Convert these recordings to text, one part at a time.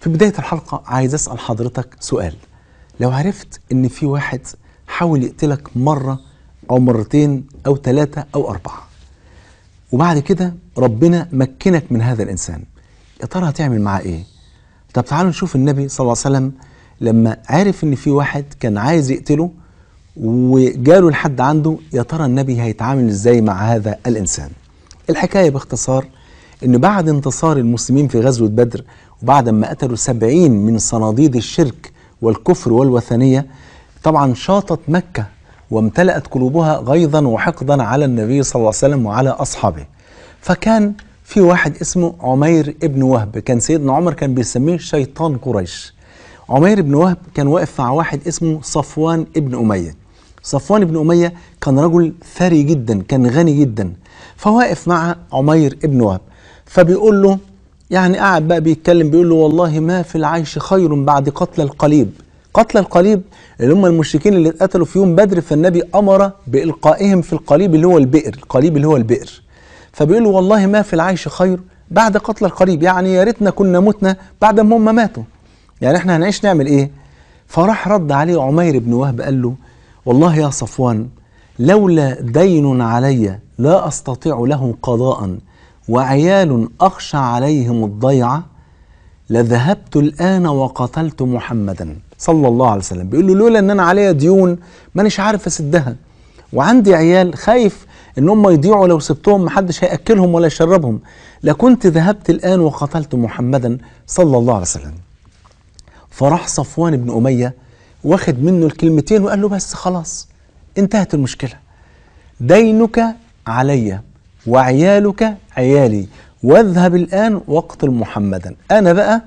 في بداية الحلقة عايز أسأل حضرتك سؤال لو عرفت إن في واحد حاول يقتلك مرة أو مرتين أو ثلاثة أو أربعة وبعد كده ربنا مكنك من هذا الإنسان يا ترى هتعمل معاه إيه؟ طب تعالوا نشوف النبي صلى الله عليه وسلم لما عرف إن في واحد كان عايز يقتله وجاله لحد عنده يا ترى النبي هيتعامل إزاي مع هذا الإنسان؟ الحكاية باختصار أن بعد انتصار المسلمين في غزوة بدر وبعد ما قتلوا سبعين من صناديد الشرك والكفر والوثنية طبعا شاطت مكة وامتلأت قلوبها غيظا وحقدا على النبي صلى الله عليه وسلم وعلى أصحابه فكان في واحد اسمه عمير ابن وهب كان سيدنا عمر كان بيسميه شيطان قريش عمير بن وهب كان واقف مع واحد اسمه صفوان ابن أمية صفوان بن أمية كان رجل ثري جدا كان غني جدا فواقف مع عمير ابن وهب فبيقول له يعني قاعد بقى بيتكلم بيقول له والله ما في العيش خير بعد قتل القليب قتل القليب اللي هم المشركين اللي اتقتلوا في يوم بدر فالنبي امر بالقائهم في القليب اللي هو البئر القليب اللي هو البئر فبيقول له والله ما في العيش خير بعد قتل القريب يعني يا ريتنا كنا متنا بعد ما هم ماتوا يعني احنا هنعيش نعمل ايه فراح رد عليه عمير بن وهب قال له والله يا صفوان لولا دين علي لا استطيع له قضاء وعيال أخشى عليهم الضيعة لذهبت الآن وقتلت محمدا صلى الله عليه وسلم بيقول له لولا إن أنا عليا ديون مانيش عارف أسدها وعندي عيال خايف إن هم يضيعوا لو سبتهم محدش هيأكلهم ولا يشربهم لكنت ذهبت الآن وقتلت محمدا صلى الله عليه وسلم فراح صفوان بن أمية واخد منه الكلمتين وقال له بس خلاص انتهت المشكلة دينك عليّ وعيالك عيالي واذهب الآن واقتل محمدا أنا بقى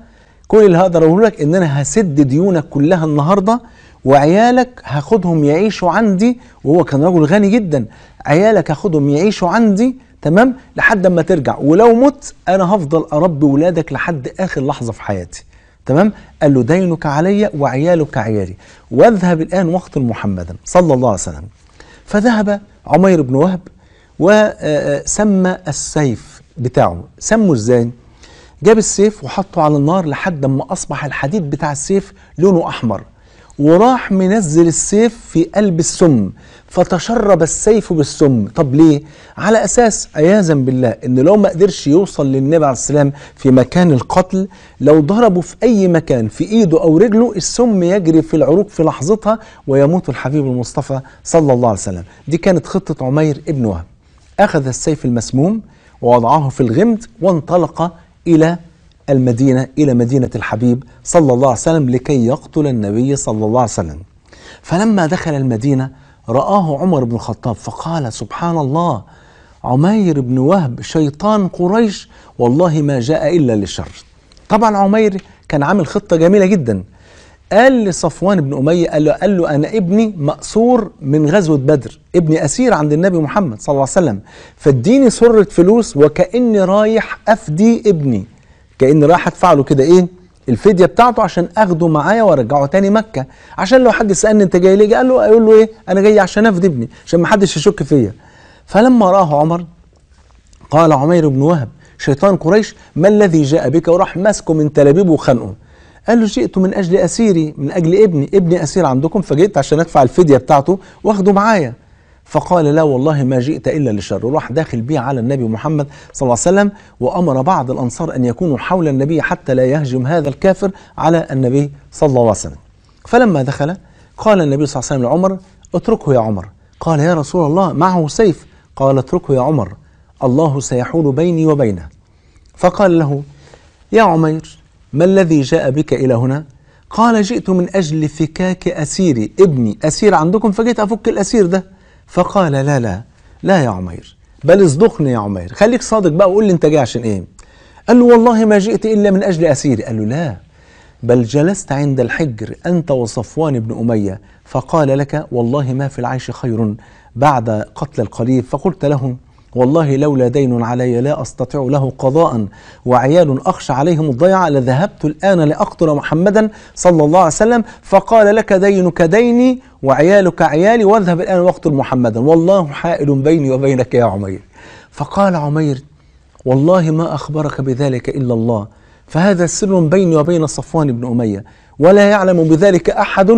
كل اللي هقدر أقوله لك إن أنا هسد ديونك كلها النهاردة وعيالك هاخدهم يعيشوا عندي وهو كان رجل غني جدا عيالك هاخدهم يعيشوا عندي تمام لحد ما ترجع ولو مت أنا هفضل أربي ولادك لحد آخر لحظة في حياتي تمام قال له دينك علي وعيالك عيالي واذهب الآن واقتل محمدا صلى الله عليه وسلم فذهب عمير بن وهب وسمى السيف بتاعه سموا ازاي جاب السيف وحطه على النار لحد ما اصبح الحديد بتاع السيف لونه احمر وراح منزل السيف في قلب السم فتشرب السيف بالسم طب ليه على اساس عياذا بالله ان لو ما قدرش يوصل للنبي عليه السلام في مكان القتل لو ضربه في اي مكان في ايده او رجله السم يجري في العروق في لحظتها ويموت الحبيب المصطفى صلى الله عليه وسلم دي كانت خطه عمير ابن وهب أخذ السيف المسموم ووضعه في الغمد وانطلق إلى المدينة إلى مدينة الحبيب صلى الله عليه وسلم لكي يقتل النبي صلى الله عليه وسلم فلما دخل المدينة رآه عمر بن الخطاب فقال سبحان الله عمير بن وهب شيطان قريش والله ما جاء إلا للشر طبعا عمير كان عامل خطة جميلة جدا قال لصفوان بن أمية قال له, قال له أنا ابني مأسور من غزوة بدر ابني أسير عند النبي محمد صلى الله عليه وسلم فاديني سرة فلوس وكأني رايح أفدي ابني كأني رايح أدفع له كده إيه الفدية بتاعته عشان أخده معايا وأرجعه تاني مكة عشان لو حد سألني أنت جاي ليه قال له أقول له إيه أنا جاي عشان أفدي ابني عشان ما حدش يشك فيا فلما راه عمر قال عمير بن وهب شيطان قريش ما الذي جاء بك وراح ماسكه من تلابيبه وخنقه قال له جئت من أجل أسيري من أجل ابني ابني أسير عندكم فجئت عشان أدفع الفدية بتاعته واخده معايا فقال لا والله ما جئت إلا لشر راح داخل بيه على النبي محمد صلى الله عليه وسلم وأمر بعض الأنصار أن يكونوا حول النبي حتى لا يهجم هذا الكافر على النبي صلى الله عليه وسلم فلما دخل قال النبي صلى الله عليه وسلم لعمر اتركه يا عمر قال يا رسول الله معه سيف قال اتركه يا عمر الله سيحول بيني وبينه فقال له يا عمير ما الذي جاء بك إلى هنا؟ قال جئت من أجل فكاك أسيري ابني أسير عندكم فجئت أفك الأسير ده فقال لا لا لا يا عمير بل اصدقني يا عمير خليك صادق بقى وقول لي أنت جاي عشان إيه قال له والله ما جئت إلا من أجل أسيري قال له لا بل جلست عند الحجر أنت وصفوان بن أمية فقال لك والله ما في العيش خير بعد قتل القليب فقلت لهم والله لولا دين علي لا أستطيع له قضاء وعيال أخشى عليهم الضيعة لذهبت الآن لأقتل محمدا صلى الله عليه وسلم فقال لك دينك ديني وعيالك عيالي واذهب الآن واقتل محمدا والله حائل بيني وبينك يا عمير فقال عمير والله ما أخبرك بذلك إلا الله فهذا سر بيني وبين صفوان بن أمية ولا يعلم بذلك أحد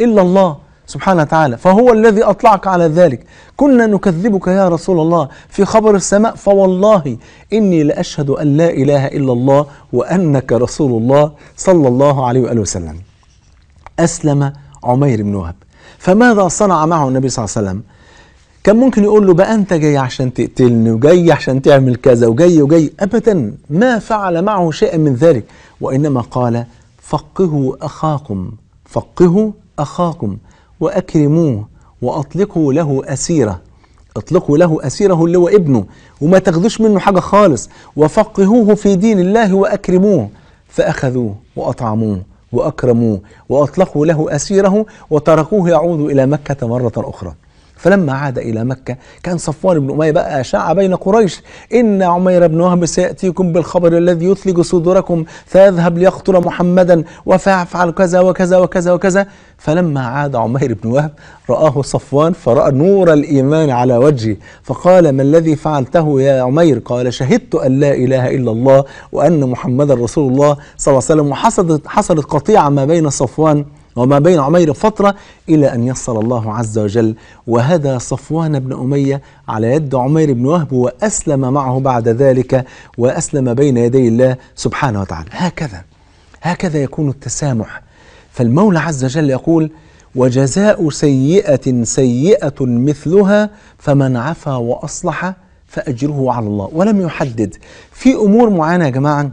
إلا الله سبحانه وتعالى فهو الذي أطلعك على ذلك كنا نكذبك يا رسول الله في خبر السماء فوالله إني لأشهد أن لا إله إلا الله وأنك رسول الله صلى الله عليه وآله وسلم أسلم عمير بن وهب فماذا صنع معه النبي صلى الله عليه وسلم كان ممكن يقول له بقى انت جاي عشان تقتلني وجاي عشان تعمل كذا وجاي وجاي ابدا ما فعل معه شيئا من ذلك وانما قال فقهوا اخاكم فقهوا اخاكم وأكرموه وأطلقوا له أسيرة اطلقوا له أسيره اللي هو ابنه وما تاخذوش منه حاجة خالص وفقهوه في دين الله وأكرموه فأخذوه وأطعموه وأكرموه وأطلقوا له أسيره وتركوه يعود إلى مكة مرة أخرى فلما عاد إلى مكة كان صفوان بن أمية بقى شاع بين قريش إن عمير بن وهب سيأتيكم بالخبر الذي يثلج صدوركم فيذهب ليقتل محمدا وفعل كذا وكذا وكذا وكذا فلما عاد عمير بن وهب رآه صفوان فرأى نور الإيمان على وجهه فقال ما الذي فعلته يا عمير قال شهدت أن لا إله إلا الله وأن محمدا رسول الله صلى الله عليه وسلم وحصلت حصلت قطيعة ما بين صفوان وما بين عمير فترة إلى أن يصل الله عز وجل وهدى صفوان بن أمية على يد عمير بن وهب وأسلم معه بعد ذلك وأسلم بين يدي الله سبحانه وتعالى هكذا هكذا يكون التسامح فالمولى عز وجل يقول وجزاء سيئة سيئة مثلها فمن عفا وأصلح فأجره على الله ولم يحدد في أمور معينة يا جماعة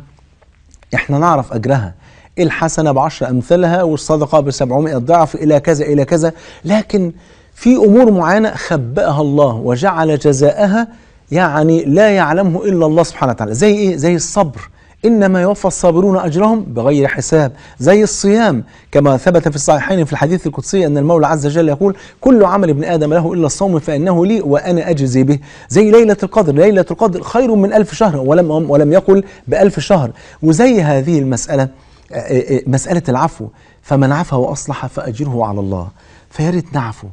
احنا نعرف أجرها الحسنة بعشر أمثالها والصدقة ب 700 ضعف إلى كذا إلى كذا لكن في أمور معينة خبأها الله وجعل جزاءها يعني لا يعلمه إلا الله سبحانه وتعالى زي إيه؟ زي الصبر إنما يوفى الصابرون أجرهم بغير حساب زي الصيام كما ثبت في الصحيحين في الحديث القدسي أن المولى عز وجل يقول كل عمل ابن آدم له إلا الصوم فإنه لي وأنا أجزي به زي ليلة القدر ليلة القدر خير من ألف شهر ولم, ولم يقل بألف شهر وزي هذه المسألة آه، آه، آه، مسألة العفو فمن عفا وأصلح فأجره على الله فيرد نعفو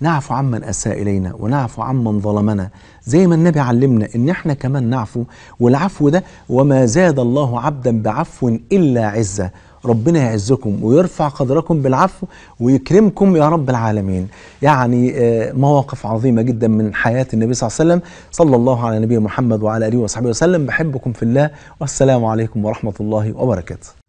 نعفو عمن أساء إلينا ونعفو عمن ظلمنا زي ما النبي علمنا إن إحنا كمان نعفو والعفو ده وما زاد الله عبدا بعفو إلا عزة ربنا يعزكم ويرفع قدركم بالعفو ويكرمكم يا رب العالمين يعني مواقف عظيمة جدا من حياة النبي صلى الله عليه وسلم صلى الله على نبينا محمد وعلى آله وصحبه وسلم بحبكم في الله والسلام عليكم ورحمة الله وبركاته